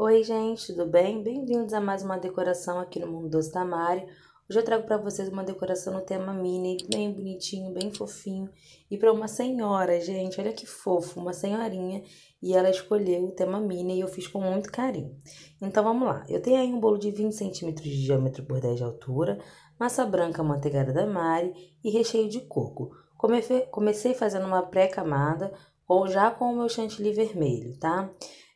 Oi, gente, tudo bem? Bem-vindos a mais uma decoração aqui no Mundo Doce da Mari. Hoje eu trago para vocês uma decoração no tema mini, bem bonitinho, bem fofinho. E para uma senhora, gente, olha que fofo, uma senhorinha. E ela escolheu o tema mini e eu fiz com muito carinho. Então vamos lá. Eu tenho aí um bolo de 20 centímetros de diâmetro por 10 de altura, massa branca manteigada da Mari e recheio de coco. Comecei fazendo uma pré-camada ou já com o meu chantilly vermelho, tá? Tá?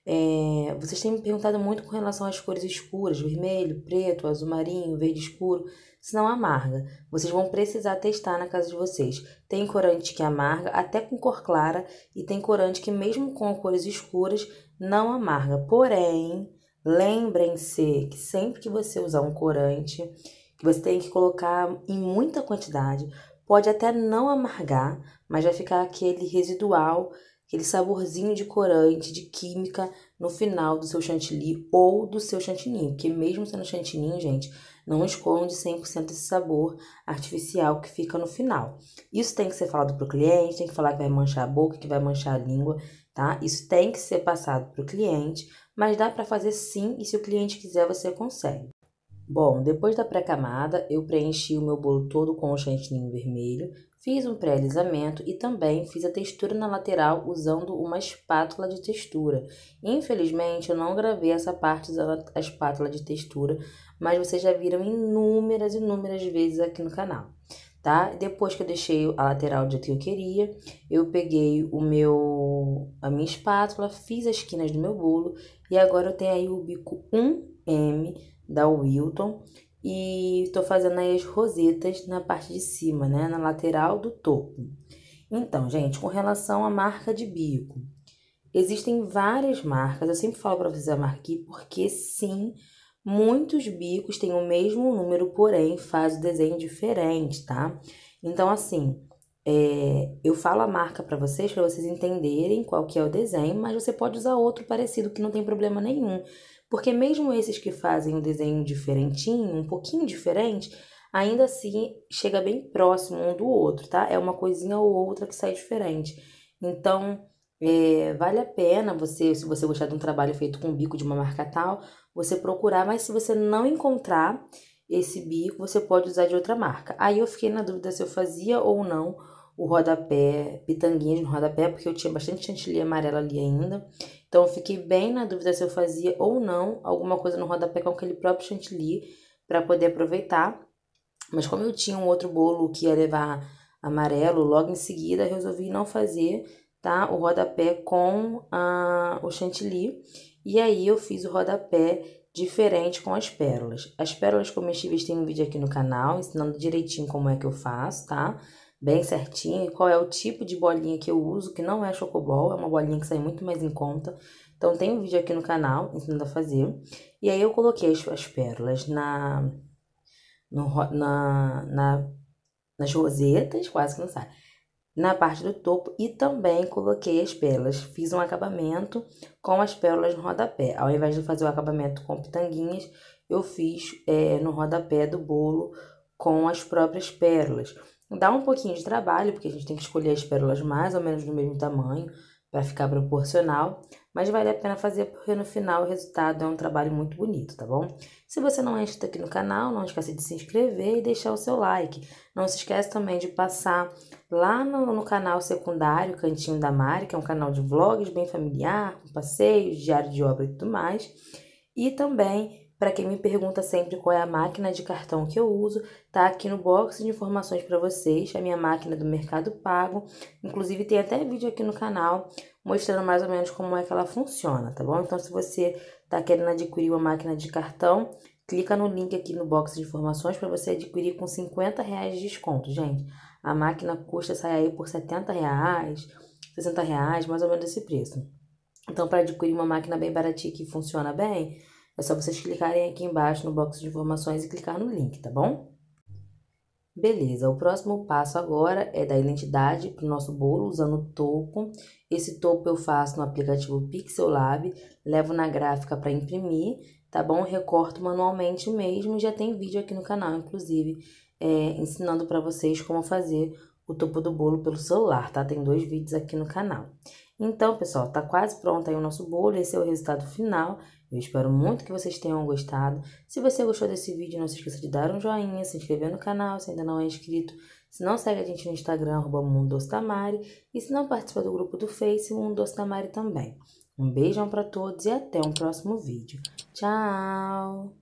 É, vocês têm me perguntado muito com relação às cores escuras, vermelho, preto, azul marinho, verde escuro, se não amarga. Vocês vão precisar testar na casa de vocês. Tem corante que amarga, até com cor clara, e tem corante que mesmo com cores escuras não amarga. Porém, lembrem-se que sempre que você usar um corante, você tem que colocar em muita quantidade, pode até não amargar, mas vai ficar aquele residual aquele saborzinho de corante, de química no final do seu chantilly ou do seu chantininho, porque mesmo sendo chantininho, gente, não esconde 100% esse sabor artificial que fica no final. Isso tem que ser falado pro cliente, tem que falar que vai manchar a boca, que vai manchar a língua, tá? Isso tem que ser passado pro cliente, mas dá para fazer sim, e se o cliente quiser, você consegue. Bom, depois da pré-camada, eu preenchi o meu bolo todo com o chantininho vermelho, fiz um pré-alisamento e também fiz a textura na lateral usando uma espátula de textura. Infelizmente, eu não gravei essa parte usando a espátula de textura, mas vocês já viram inúmeras, inúmeras vezes aqui no canal, tá? Depois que eu deixei a lateral do jeito que eu queria, eu peguei o meu, a minha espátula, fiz as esquinas do meu bolo e agora eu tenho aí o bico 1M da Wilton. E estou fazendo aí as rosetas na parte de cima, né? Na lateral do topo. Então, gente, com relação à marca de bico. Existem várias marcas, eu sempre falo para vocês a marca aqui, porque sim, muitos bicos têm o mesmo número, porém faz o desenho diferente, tá? Então, assim, é, eu falo a marca para vocês, para vocês entenderem qual que é o desenho, mas você pode usar outro parecido, que não tem problema nenhum. Porque mesmo esses que fazem um desenho diferentinho, um pouquinho diferente, ainda assim chega bem próximo um do outro, tá? É uma coisinha ou outra que sai diferente. Então, é, vale a pena você, se você gostar de um trabalho feito com bico de uma marca tal, você procurar, mas se você não encontrar esse bico, você pode usar de outra marca. Aí eu fiquei na dúvida se eu fazia ou não o rodapé, pitanguinhas no rodapé, porque eu tinha bastante chantilly amarela ali ainda. Então eu fiquei bem na dúvida se eu fazia ou não alguma coisa no rodapé com aquele próprio chantilly para poder aproveitar. Mas como eu tinha um outro bolo que ia levar amarelo, logo em seguida resolvi não fazer, tá? O rodapé com a, o chantilly. E aí eu fiz o rodapé diferente com as pérolas. As pérolas comestíveis tem um vídeo aqui no canal ensinando direitinho como é que eu faço, tá? bem certinho, qual é o tipo de bolinha que eu uso, que não é chocobol, é uma bolinha que sai muito mais em conta. Então tem um vídeo aqui no canal ensinando a fazer. E aí eu coloquei as, as pérolas na, no, na, na, nas rosetas, quase que não sai, na parte do topo e também coloquei as pérolas. Fiz um acabamento com as pérolas no rodapé. Ao invés de fazer o acabamento com pitanguinhas, eu fiz é, no rodapé do bolo com as próprias pérolas. Dá um pouquinho de trabalho, porque a gente tem que escolher as pérolas mais ou menos do mesmo tamanho para ficar proporcional, mas vale a pena fazer porque no final o resultado é um trabalho muito bonito, tá bom? Se você não é inscrito aqui no canal, não esquece de se inscrever e deixar o seu like. Não se esquece também de passar lá no, no canal secundário, Cantinho da Mari, que é um canal de vlogs bem familiar, com passeios, diário de obra e tudo mais. E também para quem me pergunta sempre qual é a máquina de cartão que eu uso, tá aqui no box de informações para vocês, a minha máquina do Mercado Pago. Inclusive tem até vídeo aqui no canal mostrando mais ou menos como é que ela funciona, tá bom? Então se você tá querendo adquirir uma máquina de cartão, clica no link aqui no box de informações para você adquirir com 50 reais de desconto, gente. A máquina custa sair aí por 70 reais, 60 reais, mais ou menos esse preço. Então, para adquirir uma máquina bem baratinha que funciona bem, é só vocês clicarem aqui embaixo no box de informações e clicar no link, tá bom? Beleza, o próximo passo agora é da identidade para o nosso bolo usando o topo. Esse topo eu faço no aplicativo Pixel Lab, levo na gráfica para imprimir, tá bom? Recorto manualmente mesmo, já tem vídeo aqui no canal, inclusive, é, ensinando para vocês como fazer o topo do bolo pelo celular, tá? Tem dois vídeos aqui no canal. Então, pessoal, tá quase pronto aí o nosso bolo, esse é o resultado final. Eu espero muito que vocês tenham gostado. Se você gostou desse vídeo, não se esqueça de dar um joinha, se inscrever no canal se ainda não é inscrito. Se não, segue a gente no Instagram, arroba E se não, participa do grupo do Face, Mundocetamari também. Um beijão para todos e até um próximo vídeo. Tchau!